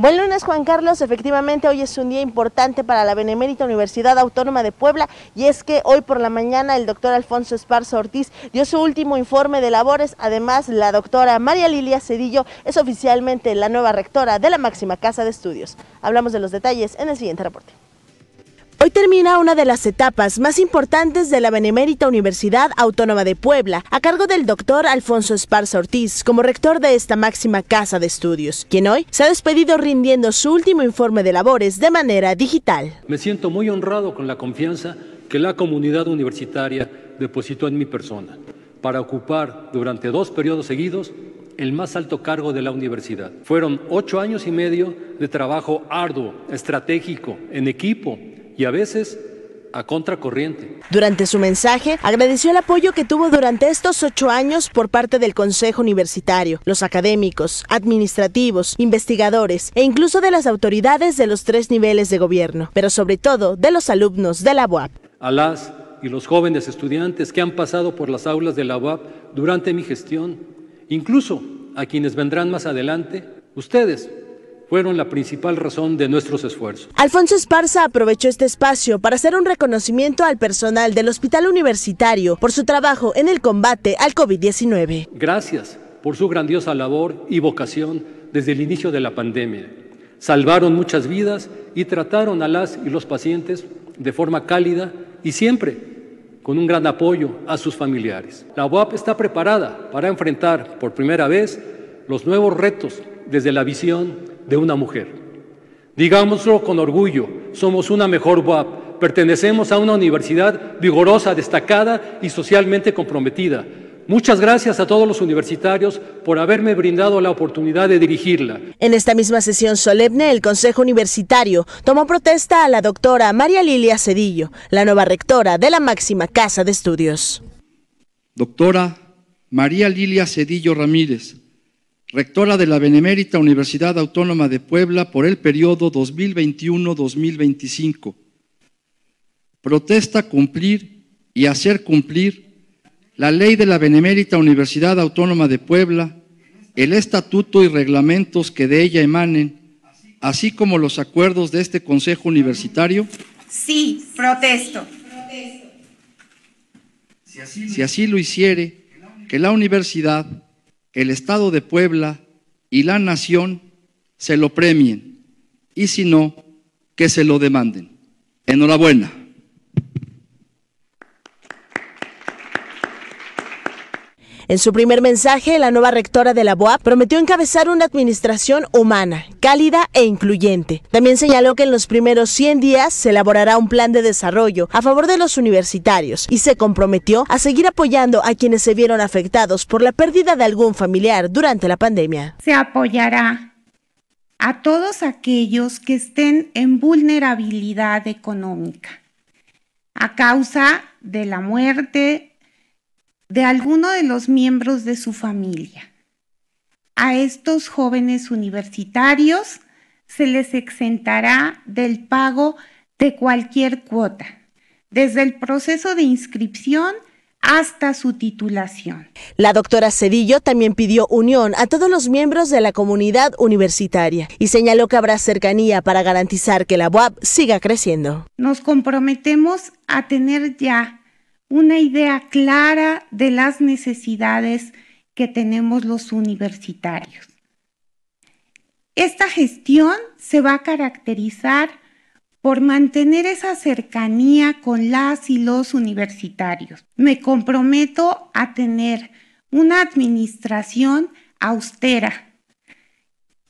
Buen lunes, Juan Carlos. Efectivamente, hoy es un día importante para la Benemérita Universidad Autónoma de Puebla y es que hoy por la mañana el doctor Alfonso Esparza Ortiz dio su último informe de labores. Además, la doctora María Lilia Cedillo es oficialmente la nueva rectora de la máxima casa de estudios. Hablamos de los detalles en el siguiente reporte. Hoy termina una de las etapas más importantes de la Benemérita Universidad Autónoma de Puebla, a cargo del doctor Alfonso Esparza Ortiz, como rector de esta máxima casa de estudios, quien hoy se ha despedido rindiendo su último informe de labores de manera digital. Me siento muy honrado con la confianza que la comunidad universitaria depositó en mi persona para ocupar durante dos periodos seguidos el más alto cargo de la universidad. Fueron ocho años y medio de trabajo arduo, estratégico, en equipo y a veces a contracorriente. Durante su mensaje, agradeció el apoyo que tuvo durante estos ocho años por parte del Consejo Universitario, los académicos, administrativos, investigadores e incluso de las autoridades de los tres niveles de gobierno, pero sobre todo de los alumnos de la UAP. A las y los jóvenes estudiantes que han pasado por las aulas de la UAP durante mi gestión, incluso a quienes vendrán más adelante, ustedes fueron la principal razón de nuestros esfuerzos. Alfonso Esparza aprovechó este espacio para hacer un reconocimiento al personal del Hospital Universitario por su trabajo en el combate al COVID-19. Gracias por su grandiosa labor y vocación desde el inicio de la pandemia. Salvaron muchas vidas y trataron a las y los pacientes de forma cálida y siempre con un gran apoyo a sus familiares. La UAP está preparada para enfrentar por primera vez los nuevos retos desde la visión de una mujer. Digámoslo con orgullo, somos una mejor UAP, pertenecemos a una universidad vigorosa, destacada y socialmente comprometida. Muchas gracias a todos los universitarios por haberme brindado la oportunidad de dirigirla. En esta misma sesión solemne, el Consejo Universitario tomó protesta a la doctora María Lilia Cedillo, la nueva rectora de la máxima casa de estudios. Doctora María Lilia Cedillo Ramírez, rectora de la Benemérita Universidad Autónoma de Puebla por el periodo 2021-2025. Protesta cumplir y hacer cumplir la ley de la Benemérita Universidad Autónoma de Puebla, el estatuto y reglamentos que de ella emanen, así como los acuerdos de este Consejo Universitario. Sí, protesto. Si así lo hiciere, que la universidad el Estado de Puebla y la nación se lo premien y si no, que se lo demanden. Enhorabuena. En su primer mensaje, la nueva rectora de la BOAP prometió encabezar una administración humana, cálida e incluyente. También señaló que en los primeros 100 días se elaborará un plan de desarrollo a favor de los universitarios y se comprometió a seguir apoyando a quienes se vieron afectados por la pérdida de algún familiar durante la pandemia. Se apoyará a todos aquellos que estén en vulnerabilidad económica a causa de la muerte de alguno de los miembros de su familia. A estos jóvenes universitarios se les exentará del pago de cualquier cuota, desde el proceso de inscripción hasta su titulación. La doctora Cedillo también pidió unión a todos los miembros de la comunidad universitaria y señaló que habrá cercanía para garantizar que la UAP siga creciendo. Nos comprometemos a tener ya una idea clara de las necesidades que tenemos los universitarios. Esta gestión se va a caracterizar por mantener esa cercanía con las y los universitarios. Me comprometo a tener una administración austera,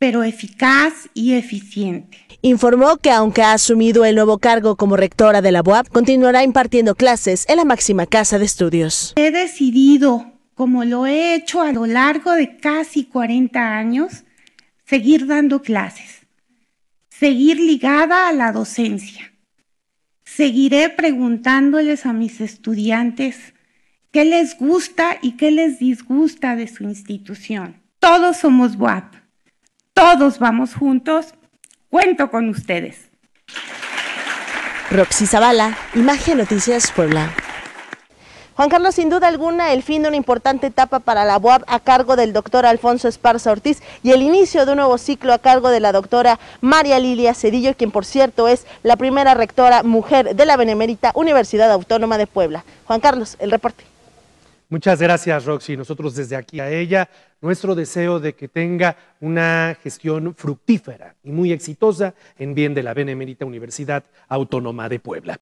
pero eficaz y eficiente. Informó que aunque ha asumido el nuevo cargo como rectora de la UAP, continuará impartiendo clases en la máxima casa de estudios. He decidido, como lo he hecho a lo largo de casi 40 años, seguir dando clases, seguir ligada a la docencia. Seguiré preguntándoles a mis estudiantes qué les gusta y qué les disgusta de su institución. Todos somos UAP todos vamos juntos. Cuento con ustedes. Roxy Zavala, Imagen Noticias Puebla. Juan Carlos, sin duda alguna, el fin de una importante etapa para la UAP a cargo del doctor Alfonso Esparza Ortiz y el inicio de un nuevo ciclo a cargo de la doctora María Lilia Cedillo, quien por cierto es la primera rectora mujer de la Benemérita Universidad Autónoma de Puebla. Juan Carlos, el reporte. Muchas gracias, Roxy. Nosotros desde aquí a ella, nuestro deseo de que tenga una gestión fructífera y muy exitosa en bien de la Benemérita Universidad Autónoma de Puebla.